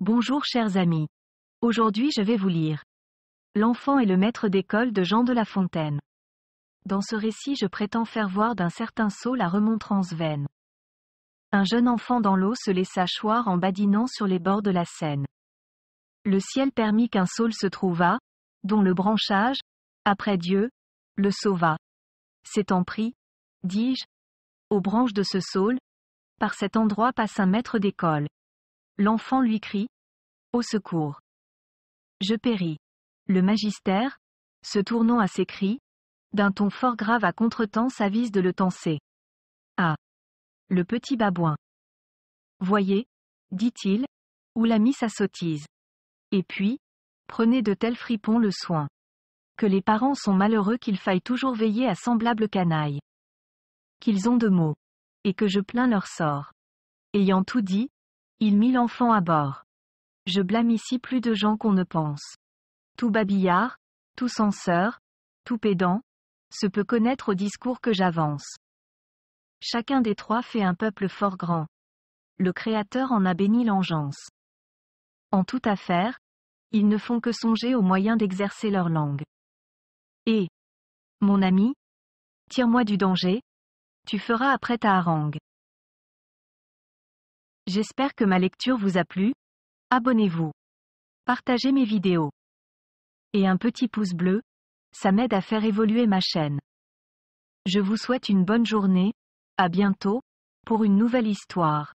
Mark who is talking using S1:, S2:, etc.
S1: Bonjour chers amis. Aujourd'hui je vais vous lire L'enfant et le maître d'école de Jean de La Fontaine. Dans ce récit je prétends faire voir d'un certain saut la remontrance vaine. Un jeune enfant dans l'eau se laissa choir en badinant sur les bords de la Seine. Le ciel permit qu'un saule se trouva, dont le branchage, après Dieu, le sauva. S'étant pris, dis-je, aux branches de ce saule, par cet endroit passe un maître d'école. L'enfant lui crie Au secours Je péris. Le magistère, se tournant à ses cris, d'un ton fort grave à contretemps s'avise de le tenser. Ah Le petit babouin. Voyez, dit-il, où l'a mis sa sottise. Et puis, prenez de tels fripons le soin. Que les parents sont malheureux qu'il faille toujours veiller à semblables canailles. Qu'ils ont de mots. Et que je plains leur sort. Ayant tout dit, il mit l'enfant à bord. Je blâme ici plus de gens qu'on ne pense. Tout babillard, tout censeur, tout pédant, se peut connaître au discours que j'avance. Chacun des trois fait un peuple fort grand. Le Créateur en a béni l'engeance. En toute affaire, ils ne font que songer aux moyens d'exercer leur langue. Et, mon ami, tire-moi du danger, tu feras après ta harangue. J'espère que ma lecture vous a plu. Abonnez-vous. Partagez mes vidéos. Et un petit pouce bleu, ça m'aide à faire évoluer ma chaîne. Je vous souhaite une bonne journée, à bientôt, pour une nouvelle histoire.